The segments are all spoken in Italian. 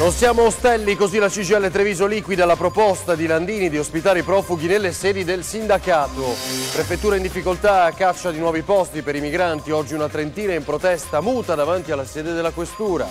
Non siamo ostelli, così la CGL Treviso liquida la proposta di Landini di ospitare i profughi nelle sedi del sindacato. Prefettura in difficoltà, caccia di nuovi posti per i migranti, oggi una trentina in protesta muta davanti alla sede della questura.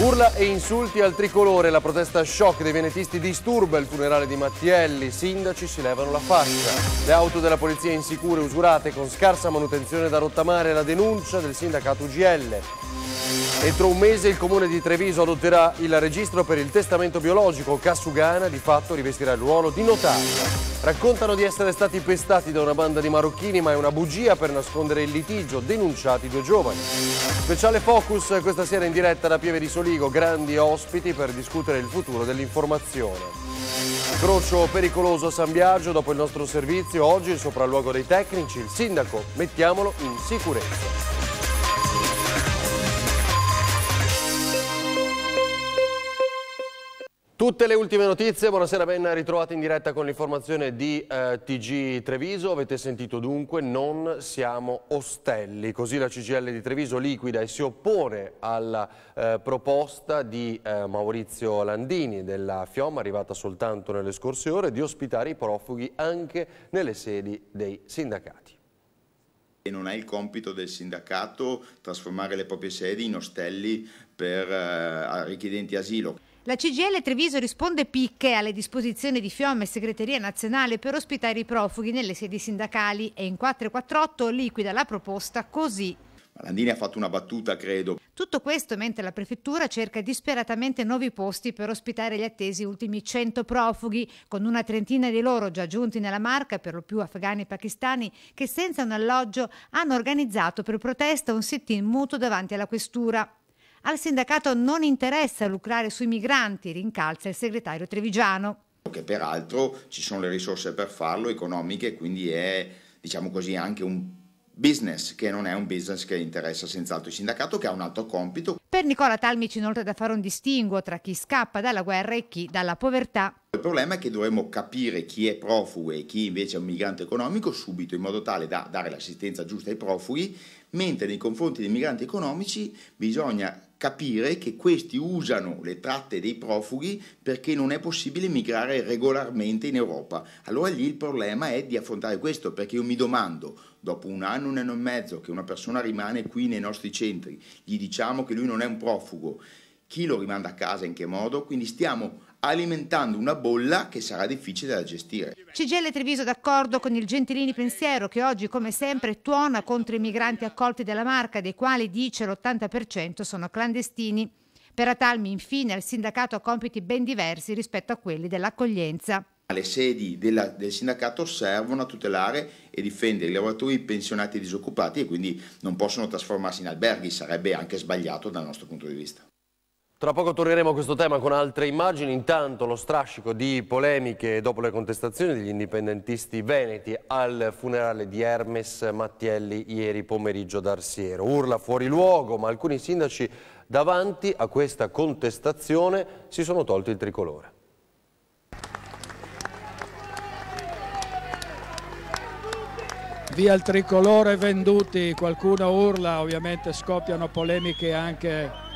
Urla e insulti al tricolore, la protesta shock dei venetisti disturba il funerale di Mattielli, sindaci si levano la faccia. Le auto della polizia insicure, usurate, con scarsa manutenzione da rottamare, la denuncia del sindacato UGL. Entro un mese il comune di Treviso adotterà il registro per il testamento biologico. Cassugana di fatto rivestirà il ruolo di notaio. Raccontano di essere stati pestati da una banda di marocchini ma è una bugia per nascondere il litigio, denunciati due giovani. Speciale focus questa sera in diretta da Pieve di Soligo, grandi ospiti per discutere il futuro dell'informazione. Crocio pericoloso a San Biagio, dopo il nostro servizio, oggi il sopralluogo dei tecnici, il sindaco, mettiamolo in sicurezza. Tutte le ultime notizie, buonasera, ben ritrovati in diretta con l'informazione di eh, TG Treviso. Avete sentito dunque, non siamo ostelli. Così la CGL di Treviso liquida e si oppone alla eh, proposta di eh, Maurizio Landini della FIOM, arrivata soltanto nelle scorse ore, di ospitare i profughi anche nelle sedi dei sindacati E non è il compito del sindacato trasformare le proprie sedi in ostelli per eh, richiedenti asilo. La CGL Treviso risponde picche alle disposizioni di Fiom e Segreteria Nazionale per ospitare i profughi nelle sedi sindacali e in 448 liquida la proposta così. Landini ha fatto una battuta, credo. Tutto questo mentre la prefettura cerca disperatamente nuovi posti per ospitare gli attesi ultimi 100 profughi, con una trentina di loro già giunti nella Marca, per lo più afghani e pakistani, che senza un alloggio hanno organizzato per protesta un sit-in muto davanti alla questura. Al sindacato non interessa lucrare sui migranti, rincalza il segretario Trevigiano. Che peraltro ci sono le risorse per farlo, economiche, quindi è diciamo così anche un business che non è un business che interessa senz'altro il sindacato che ha un altro compito. Per Nicola Talmici inoltre da fare un distinguo tra chi scappa dalla guerra e chi dalla povertà. Il problema è che dovremmo capire chi è profugo e chi invece è un migrante economico subito in modo tale da dare l'assistenza giusta ai profughi, mentre nei confronti dei migranti economici bisogna capire che questi usano le tratte dei profughi perché non è possibile migrare regolarmente in Europa. Allora lì il problema è di affrontare questo, perché io mi domando, dopo un anno, un anno e mezzo, che una persona rimane qui nei nostri centri, gli diciamo che lui non è un profugo, chi lo rimanda a casa, in che modo? Quindi stiamo alimentando una bolla che sarà difficile da gestire. Cigelle Treviso d'accordo con il Gentilini Pensiero che oggi come sempre tuona contro i migranti accolti dalla Marca dei quali dice l'80% sono clandestini. Per Atalmi infine il sindacato ha compiti ben diversi rispetto a quelli dell'accoglienza. Le sedi della, del sindacato servono a tutelare e difendere i lavoratori pensionati e disoccupati e quindi non possono trasformarsi in alberghi, sarebbe anche sbagliato dal nostro punto di vista. Tra poco torneremo a questo tema con altre immagini, intanto lo strascico di polemiche dopo le contestazioni degli indipendentisti veneti al funerale di Hermes Mattielli ieri pomeriggio d'Arsiero. Urla fuori luogo, ma alcuni sindaci davanti a questa contestazione si sono tolti il tricolore. Via il tricolore venduti, qualcuno urla, ovviamente scoppiano polemiche anche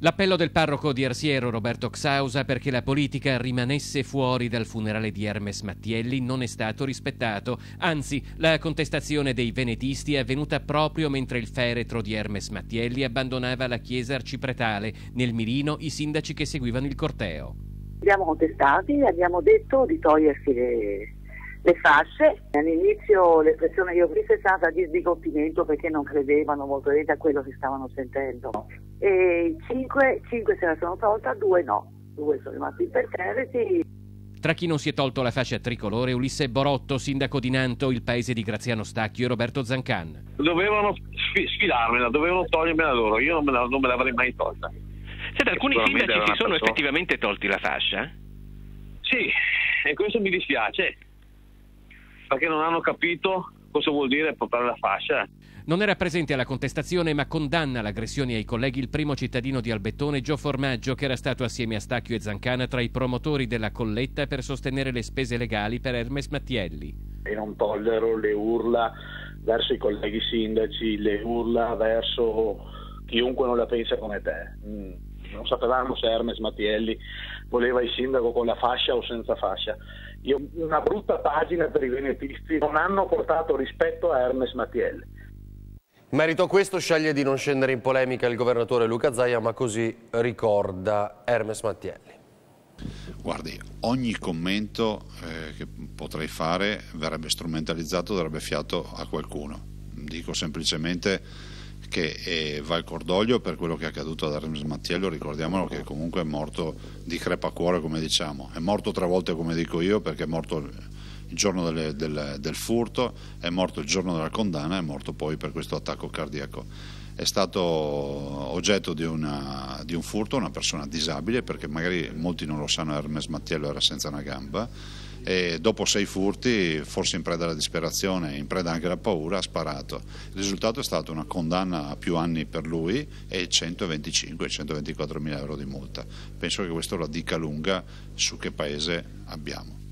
L'appello del parroco di Arsiero Roberto Xausa perché la politica rimanesse fuori dal funerale di Hermes Mattielli non è stato rispettato, anzi la contestazione dei venetisti è avvenuta proprio mentre il feretro di Hermes Mattielli abbandonava la chiesa arcipretale, nel mirino i sindaci che seguivano il corteo. Abbiamo contestati, abbiamo detto di togliersi le, le fasce. All'inizio l'espressione che ho visto è stata di sbigottimento perché non credevano molto bene a quello che stavano sentendo. E cinque, 5 se la sono tolta, due no, due sono rimasti imperterriti. Tra chi non si è tolto la fascia tricolore, Ulisse Borotto, sindaco di Nanto, il paese di Graziano Stacchio e Roberto Zancan. Dovevano sfilarmela, dovevano togliermela loro, io non me, la, non me l'avrei mai tolta. Senta, alcuni sindaci si sono persona... effettivamente tolti la fascia? Sì, e questo mi dispiace perché non hanno capito cosa vuol dire portare la fascia. Non era presente alla contestazione ma condanna l'aggressione ai colleghi il primo cittadino di Albettone, Gio Formaggio, che era stato assieme a Stacchio e Zancana tra i promotori della colletta per sostenere le spese legali per Hermes Mattielli. E non tollero le urla verso i colleghi sindaci, le urla verso chiunque non la pensa come te. Mm. Non sapevamo se Hermes Mattielli voleva il sindaco con la fascia o senza fascia io, una brutta pagina per i venetisti, non hanno portato rispetto a Hermes Mattielli. In merito a questo sceglie di non scendere in polemica il governatore Luca Zaia, ma così ricorda Hermes Mattielli. Guardi, ogni commento eh, che potrei fare verrebbe strumentalizzato, darebbe fiato a qualcuno. Dico semplicemente che eh, va il cordoglio per quello che è accaduto ad Hermes Mattiello, ricordiamolo che comunque è morto di crepacuore come diciamo, è morto tre volte come dico io perché è morto il giorno delle, del, del furto, è morto il giorno della condanna, è morto poi per questo attacco cardiaco è stato oggetto di, una, di, un furto una persona disabile perché magari molti non lo sanno Hermes Mattiello era senza una gamba e dopo sei furti forse in preda alla disperazione in preda anche alla paura ha sparato il risultato è stato una condanna a più anni per lui e 125-124 mila euro di multa penso che questo la dica lunga su che paese abbiamo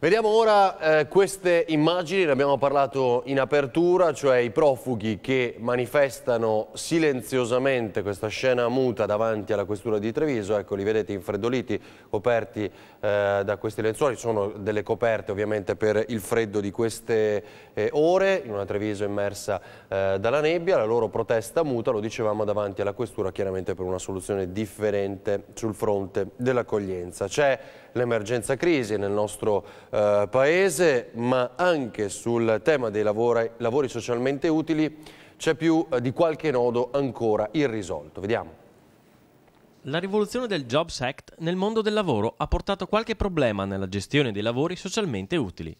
Vediamo ora eh, queste immagini, ne abbiamo parlato in apertura, cioè i profughi che manifestano silenziosamente questa scena muta davanti alla questura di Treviso, ecco li vedete infreddoliti, coperti eh, da questi lenzuoli, sono delle coperte ovviamente per il freddo di queste eh, ore, in una Treviso immersa eh, dalla nebbia, la loro protesta muta, lo dicevamo davanti alla questura, chiaramente per una soluzione differente sul fronte dell'accoglienza. C'è l'emergenza crisi nel nostro eh, eh, Paese, ma anche sul tema dei lavori, lavori socialmente utili c'è più eh, di qualche nodo ancora irrisolto. Vediamo. La rivoluzione del Jobs Act nel mondo del lavoro ha portato qualche problema nella gestione dei lavori socialmente utili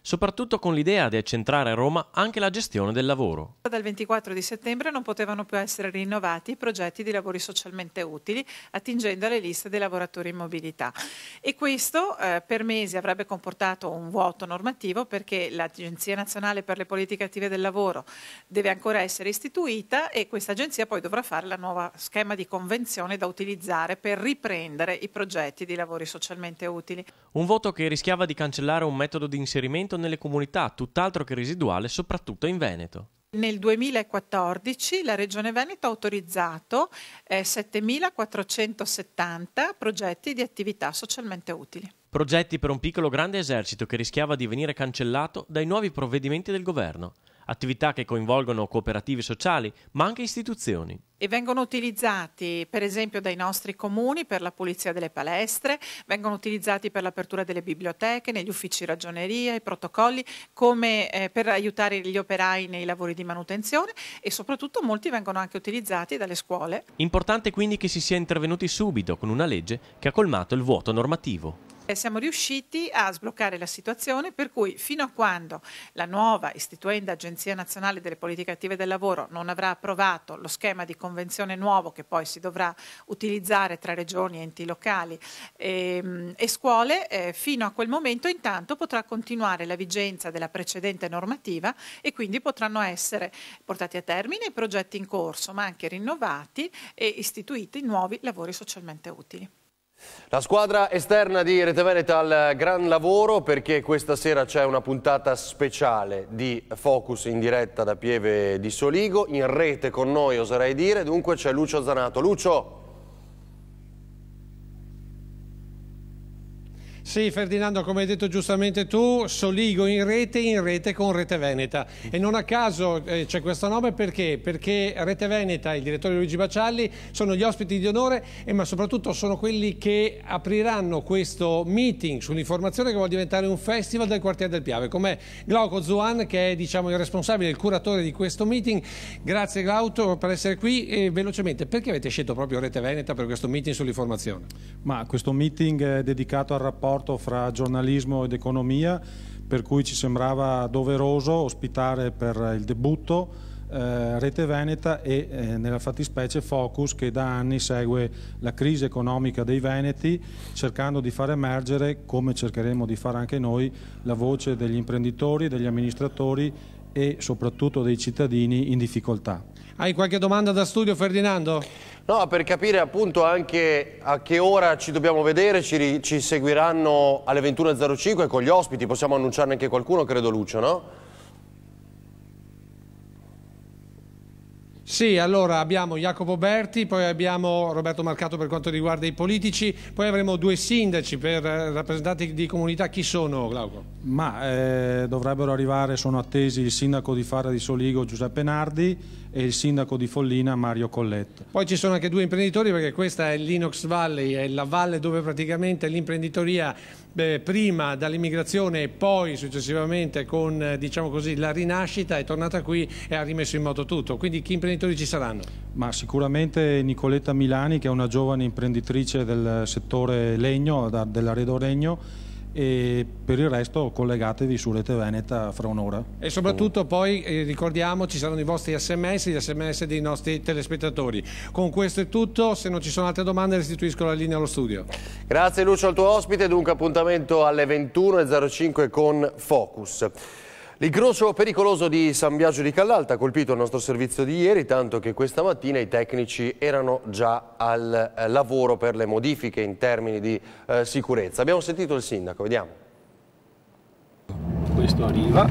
soprattutto con l'idea di accentrare a Roma anche la gestione del lavoro. Dal 24 di settembre non potevano più essere rinnovati i progetti di lavori socialmente utili, attingendo alle liste dei lavoratori in mobilità. E questo eh, per mesi avrebbe comportato un vuoto normativo perché l'Agenzia Nazionale per le Politiche Attive del Lavoro deve ancora essere istituita e questa agenzia poi dovrà fare la nuova schema di convenzione da utilizzare per riprendere i progetti di lavori socialmente utili. Un voto che rischiava di cancellare un metodo di inserimento coinvolgimento nelle comunità, tutt'altro che residuale, soprattutto in Veneto. Nel 2014 la Regione Veneto ha autorizzato eh, 7.470 progetti di attività socialmente utili. Progetti per un piccolo grande esercito che rischiava di venire cancellato dai nuovi provvedimenti del governo attività che coinvolgono cooperative sociali, ma anche istituzioni. E vengono utilizzati per esempio dai nostri comuni per la pulizia delle palestre, vengono utilizzati per l'apertura delle biblioteche, negli uffici ragioneria, i protocolli, come eh, per aiutare gli operai nei lavori di manutenzione e soprattutto molti vengono anche utilizzati dalle scuole. Importante quindi che si sia intervenuti subito con una legge che ha colmato il vuoto normativo siamo riusciti a sbloccare la situazione per cui fino a quando la nuova istituenda Agenzia Nazionale delle Politiche Attive del Lavoro non avrà approvato lo schema di convenzione nuovo che poi si dovrà utilizzare tra regioni, enti locali e, ehm, e scuole, eh, fino a quel momento intanto potrà continuare la vigenza della precedente normativa e quindi potranno essere portati a termine i progetti in corso ma anche rinnovati e istituiti nuovi lavori socialmente utili. La squadra esterna di Rete Veneta al eh, gran lavoro perché questa sera c'è una puntata speciale di Focus in diretta da Pieve di Soligo, in rete con noi oserei dire, dunque c'è Lucio Zanato. Lucio! Sì, Ferdinando, come hai detto giustamente tu, Soligo in rete, in rete con Rete Veneta. E non a caso eh, c'è questo nome perché? Perché Rete Veneta e il direttore Luigi Bacialli sono gli ospiti di onore, e eh, ma soprattutto sono quelli che apriranno questo meeting sull'informazione che vuole diventare un festival del quartiere del Piave. Com'è Glauco Zuan, che è diciamo, il responsabile, il curatore di questo meeting. Grazie Glauco per essere qui. E, velocemente, perché avete scelto proprio Rete Veneta per questo meeting sull'informazione? Ma questo meeting è dedicato al rapporto rapporto fra giornalismo ed economia, per cui ci sembrava doveroso ospitare per il debutto eh, Rete Veneta e eh, nella fattispecie Focus che da anni segue la crisi economica dei Veneti cercando di far emergere, come cercheremo di fare anche noi, la voce degli imprenditori, degli amministratori e soprattutto dei cittadini in difficoltà. Hai qualche domanda da studio Ferdinando? No, per capire appunto anche a che ora ci dobbiamo vedere, ci, ci seguiranno alle 21.05 con gli ospiti, possiamo annunciarne anche qualcuno, credo Lucio, no? Sì, allora abbiamo Jacopo Berti, poi abbiamo Roberto Marcato per quanto riguarda i politici, poi avremo due sindaci per eh, rappresentanti di comunità. Chi sono, Glauco? Ma eh, dovrebbero arrivare, sono attesi il sindaco di Fara di Soligo Giuseppe Nardi, e il sindaco di Follina Mario Colletto. Poi ci sono anche due imprenditori perché questa è l'Inox Valley, è la valle dove praticamente l'imprenditoria Beh, prima dall'immigrazione e poi successivamente con diciamo così, la rinascita è tornata qui e ha rimesso in moto tutto. Quindi che imprenditori ci saranno? Ma sicuramente Nicoletta Milani che è una giovane imprenditrice del settore legno, dell'arredo legno e per il resto collegatevi su Rete Veneta fra un'ora. E soprattutto poi eh, ricordiamo ci saranno i vostri sms, gli sms dei nostri telespettatori. Con questo è tutto, se non ci sono altre domande restituisco la linea allo studio. Grazie Lucio al tuo ospite, dunque appuntamento alle 21.05 con Focus. L'incrocio pericoloso di San Biagio di Callalta ha colpito il nostro servizio di ieri, tanto che questa mattina i tecnici erano già al eh, lavoro per le modifiche in termini di eh, sicurezza. Abbiamo sentito il sindaco, vediamo. Questo arriva.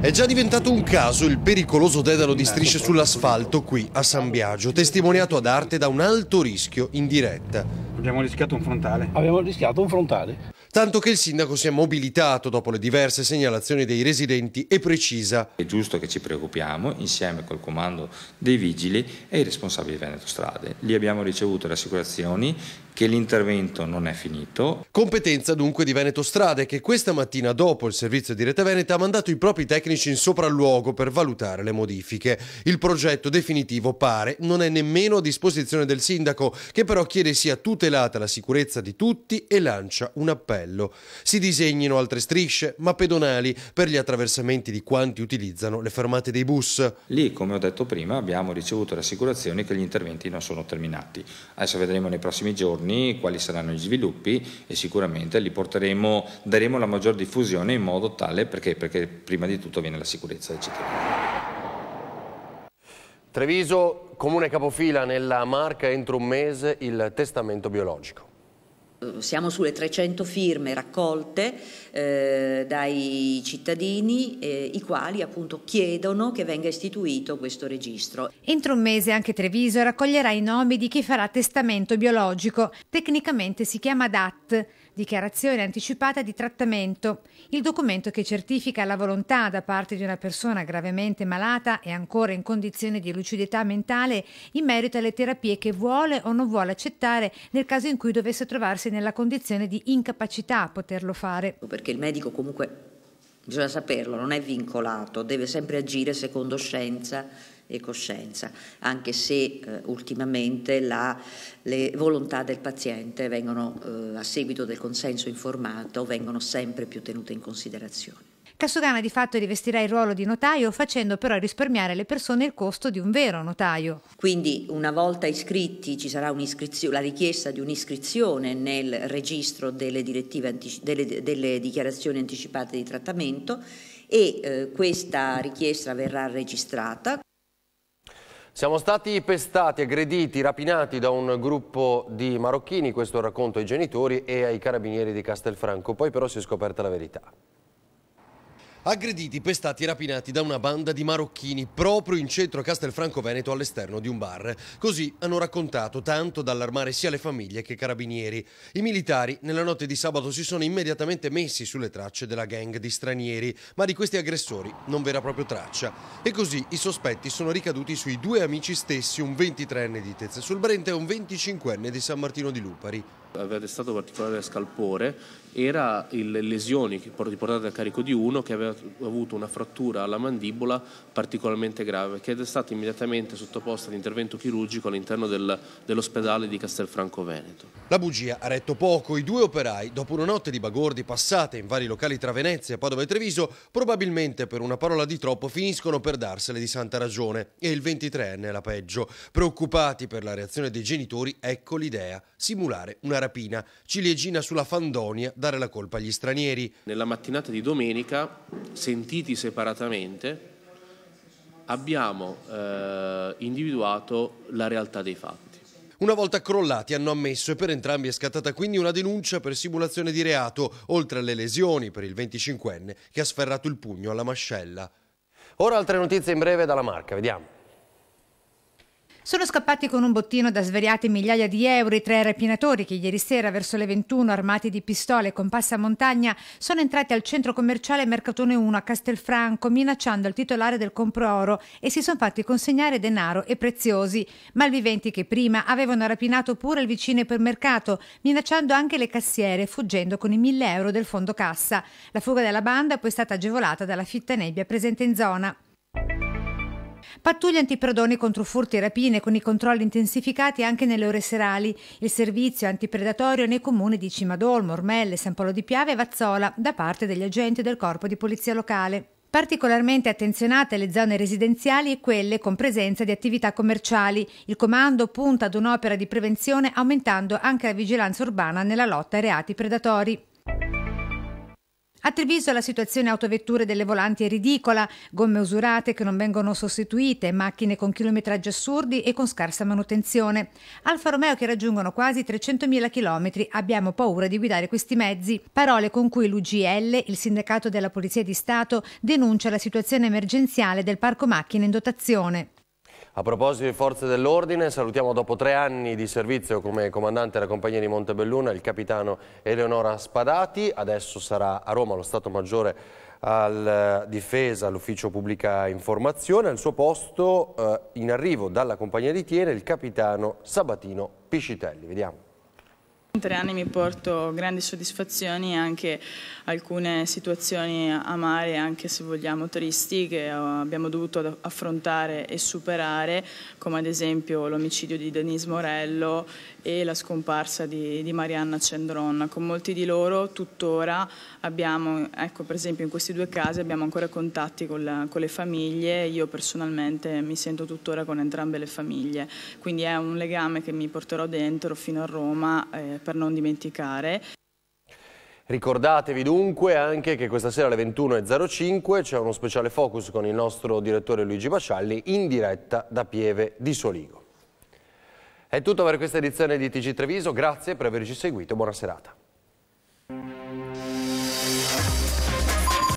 È già diventato un caso il pericoloso dedalo di strisce ecco, sull'asfalto qui a San Biagio, testimoniato ad arte da un alto rischio in diretta. Abbiamo rischiato un frontale. Abbiamo rischiato un frontale tanto che il sindaco si è mobilitato dopo le diverse segnalazioni dei residenti e precisa. È giusto che ci preoccupiamo insieme col comando dei vigili e i responsabili di Veneto Strade. Lì abbiamo ricevuto le assicurazioni che l'intervento non è finito. Competenza dunque di Veneto Strade che questa mattina dopo il servizio di Rete Veneta ha mandato i propri tecnici in sopralluogo per valutare le modifiche. Il progetto definitivo pare non è nemmeno a disposizione del sindaco che però chiede sia tutelata la sicurezza di tutti e lancia un appello. Si disegnino altre strisce ma pedonali per gli attraversamenti di quanti utilizzano le fermate dei bus. Lì come ho detto prima abbiamo ricevuto rassicurazioni che gli interventi non sono terminati. Adesso vedremo nei prossimi giorni azioni, quali saranno gli sviluppi e sicuramente li porteremo, daremo la maggior diffusione in modo tale perché, perché prima di tutto viene la sicurezza del cittadino. Treviso, comune capofila nella Marca entro un mese il testamento biologico. Eh, siamo sulle 300 firme raccolte eh, dai cittadini eh, i quali appunto chiedono che venga istituito questo registro. Entro un mese anche Treviso raccoglierà i nomi di chi farà testamento biologico, tecnicamente si chiama DAT dichiarazione anticipata di trattamento, il documento che certifica la volontà da parte di una persona gravemente malata e ancora in condizione di lucidità mentale in merito alle terapie che vuole o non vuole accettare nel caso in cui dovesse trovarsi nella condizione di incapacità a poterlo fare. Perché il medico comunque, bisogna saperlo, non è vincolato, deve sempre agire secondo scienza e coscienza, anche se eh, ultimamente la, le volontà del paziente vengono, eh, a seguito del consenso informato, vengono sempre più tenute in considerazione. Cassugana di fatto rivestirà il ruolo di notaio facendo però risparmiare alle persone il costo di un vero notaio. Quindi una volta iscritti ci sarà la richiesta di un'iscrizione nel registro delle, delle, delle, dichiarazioni anticipate di trattamento e eh, questa richiesta verrà registrata. Siamo stati pestati, aggrediti, rapinati da un gruppo di marocchini, questo racconto ai genitori e ai carabinieri di Castelfranco, poi però si è scoperta la verità. Aggrediti, pestati, e rapinati da una banda di marocchini proprio in centro a Castelfranco Veneto all'esterno di un bar. Così hanno raccontato, tanto da allarmare sia le famiglie che i carabinieri. I militari nella notte di sabato si sono immediatamente messi sulle tracce della gang di stranieri, ma di questi aggressori non vera proprio traccia. E così i sospetti sono ricaduti sui due amici stessi, un 23enne di Tezze sul Brente e un 25enne di San Martino di Lupari aveva destato particolare scalpore era le lesioni riportate a carico di uno che aveva avuto una frattura alla mandibola particolarmente grave che è stata immediatamente sottoposta ad intervento chirurgico all'interno del, dell'ospedale di Castelfranco Veneto. La bugia ha retto poco. I due operai, dopo una notte di bagordi passate in vari locali tra Venezia, Padova e Treviso, probabilmente per una parola di troppo finiscono per darsele di santa ragione e il 23enne è la peggio. Preoccupati per la reazione dei genitori, ecco l'idea simulare una rapina, ciliegina sulla fandonia, dare la colpa agli stranieri. Nella mattinata di domenica, sentiti separatamente, abbiamo eh, individuato la realtà dei fatti. Una volta crollati hanno ammesso e per entrambi è scattata quindi una denuncia per simulazione di reato, oltre alle lesioni per il 25enne che ha sferrato il pugno alla mascella. Ora altre notizie in breve dalla Marca, vediamo. Sono scappati con un bottino da svariate migliaia di euro i tre rapinatori che ieri sera verso le 21 armati di pistole con passa montagna sono entrati al centro commerciale Mercatone 1 a Castelfranco minacciando il titolare del compro oro e si sono fatti consegnare denaro e preziosi. Malviventi che prima avevano rapinato pure il vicino ipermercato minacciando anche le cassiere fuggendo con i 1000 euro del fondo cassa. La fuga della banda è poi stata agevolata dalla fitta nebbia presente in zona. Pattuglie antiprodoni contro furti e rapine con i controlli intensificati anche nelle ore serali. Il servizio antipredatorio nei comuni di Cimadolmo, Ormelle, San Polo di Piave e Vazzola da parte degli agenti del corpo di polizia locale. Particolarmente attenzionate le zone residenziali e quelle con presenza di attività commerciali. Il comando punta ad un'opera di prevenzione aumentando anche la vigilanza urbana nella lotta ai reati predatori. A Treviso la situazione autovetture delle volanti è ridicola, gomme usurate che non vengono sostituite, macchine con chilometraggi assurdi e con scarsa manutenzione. Alfa Romeo che raggiungono quasi 300.000 km, abbiamo paura di guidare questi mezzi. Parole con cui l'UGL, il sindacato della Polizia di Stato, denuncia la situazione emergenziale del parco macchine in dotazione. A proposito di forze dell'ordine, salutiamo dopo tre anni di servizio come comandante della compagnia di Montebelluna il capitano Eleonora Spadati, adesso sarà a Roma lo Stato Maggiore al eh, difesa, all'ufficio pubblica informazione, al suo posto eh, in arrivo dalla compagnia di Tiene il capitano Sabatino Piscitelli. Vediamo tre anni mi porto grandi soddisfazioni e anche alcune situazioni amare, anche se vogliamo tristi, che eh, abbiamo dovuto affrontare e superare, come ad esempio l'omicidio di Denise Morello e la scomparsa di, di Marianna Cendron. Con molti di loro tuttora abbiamo, ecco per esempio in questi due casi abbiamo ancora contatti con, la, con le famiglie, io personalmente mi sento tuttora con entrambe le famiglie, quindi è un legame che mi porterò dentro fino a Roma. Eh, per non dimenticare. Ricordatevi dunque anche che questa sera alle 21.05 c'è uno speciale focus con il nostro direttore Luigi Bacialli in diretta da Pieve di Soligo. È tutto per questa edizione di TG Treviso, grazie per averci seguito, buona serata.